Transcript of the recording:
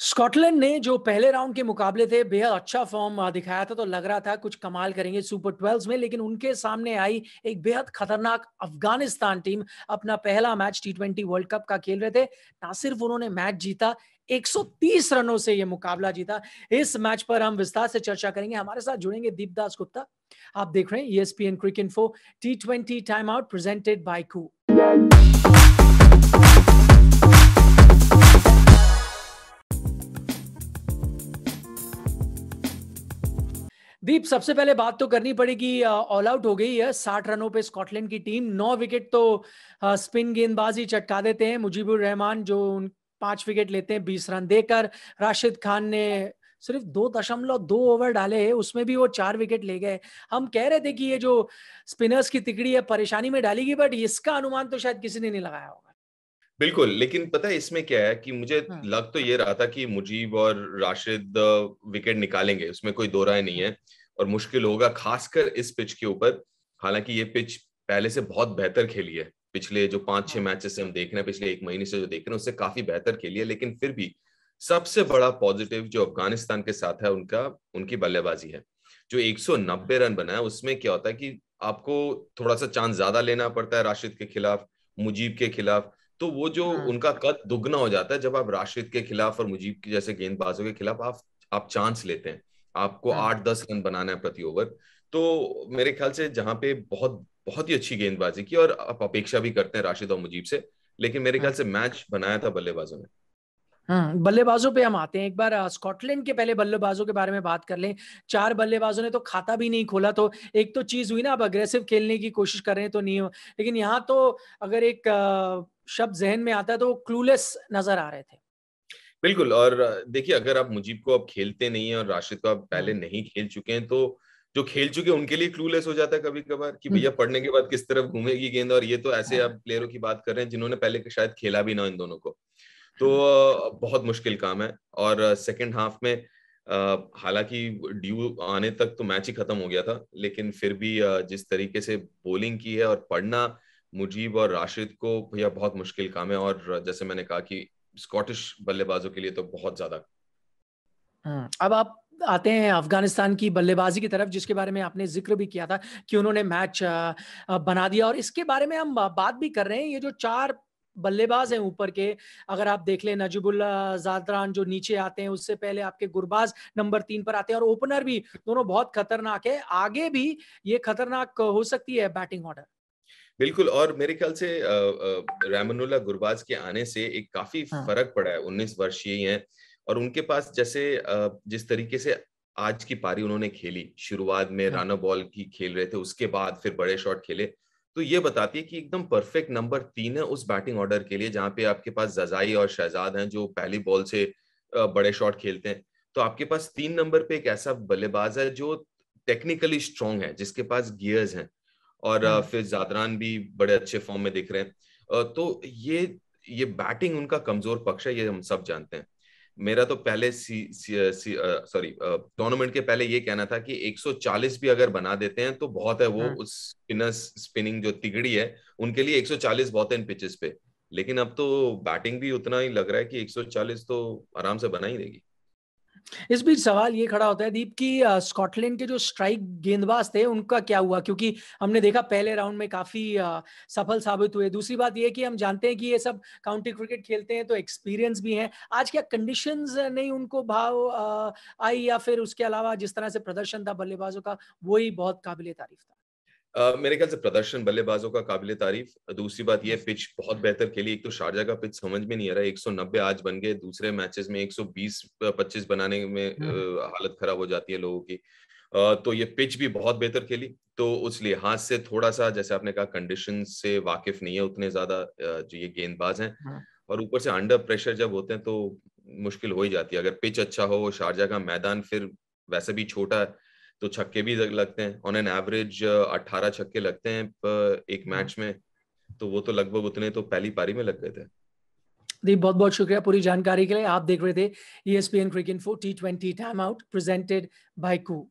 Scotland ने जो पहले राउंड के मुकाबले थे बेहद अच्छा फॉर्म दिखाया था तो लग रहा था कुछ कमाल करेंगे सुपर ट्वेल्व में लेकिन उनके सामने आई एक बेहद खतरनाक अफगानिस्तान टीम अपना पहला match T twenty world cup का खेल रहे थे ना सिर्फ उन्होंने मैच जीता 130 रनों से यह मुकाबला जीता इस मैच पर हम विस्तार से चर्चा करेंगे हमारे साथ जुड़ेंगे दीपदास गुप्ता आप देख रहे हैं ESPN cricinfo T twenty time out presented by Koo दीप सबसे पहले बात तो करनी पड़ेगी ऑल आउट हो गई है साठ रनों पे स्कॉटलैंड की टीम नौ विकेट तो स्पिन गेंदबाजी चटका देते हैं मुजीबुर रहमान जो पांच विकेट लेते हैं बीस रन देकर राशिद खान ने सिर्फ दो दशमलव दो ओवर डाले है उसमें भी वो चार विकेट ले गए हम कह रहे थे कि ये जो स्पिनर्स की तिकड़ी है परेशानी में डालेगी बट इसका अनुमान तो शायद किसी ने नहीं लगाया होगा बिल्कुल लेकिन पता है इसमें क्या है कि मुझे हाँ। लग तो ये रहा था कि मुजीब और राशिद विकेट निकालेंगे उसमें कोई दो राय नहीं है और मुश्किल होगा खासकर इस पिच के ऊपर हालांकि ये पिच पहले से बहुत बेहतर खेली है पिछले जो पांच छह मैचेस हाँ। से हम देख रहे हैं पिछले एक महीने से जो देख रहे हैं उससे काफी बेहतर खेली है लेकिन फिर भी सबसे बड़ा पॉजिटिव जो अफगानिस्तान के साथ है उनका उनकी बल्लेबाजी है जो 190 रन बनाया उसमें क्या होता है कि आपको थोड़ा सा चांस ज्यादा लेना पड़ता है राशिद के खिलाफ मुजीब के खिलाफ तो वो जो हाँ। उनका कद दुगना हो जाता है जब आप राशिद के खिलाफ और मुजीब के जैसे गेंदबाजों के खिलाफ आप आप चांस लेते हैं आपको हाँ। आठ दस रन बनाना है प्रति ओवर तो मेरे ख्याल से जहां पे बहुत बहुत ही अच्छी गेंदबाजी की और आप अपेक्षा भी करते हैं राशिद और मुजीब से लेकिन मेरे ख्याल हाँ। से मैच बनाया था बल्लेबाजों ने हाँ, बल्लेबाजों पे हम आते हैं एक बार स्कॉटलैंड के पहले बल्लेबाजों के बारे में बात कर लें चार बल्लेबाजों ने तो खाता भी नहीं खोला तो एक तो चीज हुई ना आप अग्रेसिव खेलने की कोशिश कर रहे हैं तो नहीं हो लेकिन यहाँ तो अगर एक शब्द जहन में आता है तो क्लूलेस नजर आ रहे थे बिल्कुल और देखिए अगर आप मुजीब को अब खेलते नहीं है और राशिद को आप पहले हम्म। नहीं खेल चुके हैं तो जो खेल चुके उनके लिए क्लूलेस हो जाता है कभी कभार कि भैया हम्म। पढ़ने के बाद किस तरफ घूमेगी गेंद और ये तो ऐसे हाँ। आप प्लेयरों की बात कर रहे हैं जिन्होंने पहले शायद खेला भी ना इन दोनों को तो हाँ। बहुत मुश्किल काम है और सेकेंड हाफ में हालांकि ड्यू आने तक तो मैच ही खत्म हो गया था लेकिन फिर भी जिस तरीके से बॉलिंग की है और पढ़ना मुजीब और राशिद को भैया बहुत मुश्किल काम है और जैसे मैंने कहा कि स्कॉटिश बल्लेबाजों के लिए तो बहुत ज्यादा हाँ, अब आप आते हैं अफगानिस्तान की बल्लेबाजी की तरफ जिसके बारे में आपने जिक्र भी किया था कि उन्होंने मैच बना दिया और इसके बारे में हम बात भी कर रहे हैं ये जो चार बल्लेबाज हैं ऊपर के अगर आप देख लें नजीबुल्ला जादरान जो नीचे आते हैं उससे पहले आपके गुरबाज नंबर तीन पर आते हैं और ओपनर भी दोनों बहुत खतरनाक है आगे भी ये खतरनाक हो सकती है बैटिंग ऑर्डर बिल्कुल और मेरे ख्याल से रामनुल्ला गुरबाज के आने से एक काफी हाँ। फर्क पड़ा है उन्नीस वर्षीय है और उनके पास जैसे जिस तरीके से आज की पारी उन्होंने खेली शुरुआत में हाँ। राना बॉल की खेल रहे थे उसके बाद फिर बड़े शॉट खेले तो ये बताती है कि एकदम परफेक्ट नंबर तीन है उस बैटिंग ऑर्डर के लिए जहाँ पे आपके पास जजाई और शहजाद हैं जो पहली बॉल से बड़े शॉट खेलते हैं तो आपके पास तीन नंबर पे एक ऐसा बल्लेबाज है जो टेक्निकली स्ट्रांग है जिसके पास गियर्स हैं और हाँ। फिर जादरान भी बड़े अच्छे फॉर्म में दिख रहे हैं तो ये ये बैटिंग उनका कमजोर पक्ष है ये हम सब जानते हैं मेरा तो पहले सी, सी, सी सॉरी टूर्नामेंट के पहले ये कहना था कि 140 भी अगर बना देते हैं तो बहुत है वो हाँ। उस स्पिनर्स स्पिनिंग जो तिगड़ी है उनके लिए 140 बहुत है इन पिचेस पे लेकिन अब तो बैटिंग भी उतना ही लग रहा है कि 140 तो आराम से बना ही देगी इस बीच सवाल ये खड़ा होता है दीप कि स्कॉटलैंड के जो स्ट्राइक गेंदबाज थे उनका क्या हुआ क्योंकि हमने देखा पहले राउंड में काफी आ, सफल साबित हुए दूसरी बात ये कि हम जानते हैं कि ये सब काउंटी क्रिकेट खेलते हैं तो एक्सपीरियंस भी है आज क्या कंडीशन नहीं उनको भाव आ, आई या फिर उसके अलावा जिस तरह से प्रदर्शन था बल्लेबाजों का वही बहुत काबिल तारीफ था मेरे ख्याल से प्रदर्शन बल्लेबाजों का काबिल तारीफ दूसरी बात यह पिच बहुत बेहतर खेली एक तो शारजा का पिच समझ में नहीं आ रहा है नब्बे आज बन गए दूसरे मैचेस में 120 25 बनाने में हम्म। हालत खराब हो जाती है लोगों की तो ये पिच भी बहुत बेहतर खेली तो उस लिहाज से थोड़ा सा जैसे आपने कहा कंडीशन से वाकिफ नहीं है उतने ज्यादा जो ये गेंदबाज हैं हाँ। और ऊपर से अंडर प्रेशर जब होते हैं तो मुश्किल हो ही जाती है अगर पिच अच्छा हो शारजा का मैदान फिर वैसे भी छोटा है तो छक्के भी लगते हैं ऑन एन एवरेज अठारह छक्के लगते हैं एक मैच हम्म। में तो वो तो लगभग उतने तो पहली पारी में लग गए थे दीप बहुत बहुत शुक्रिया पूरी जानकारी के लिए आप देख रहे थे E S P N cricinfo T twenty time out presented by Koo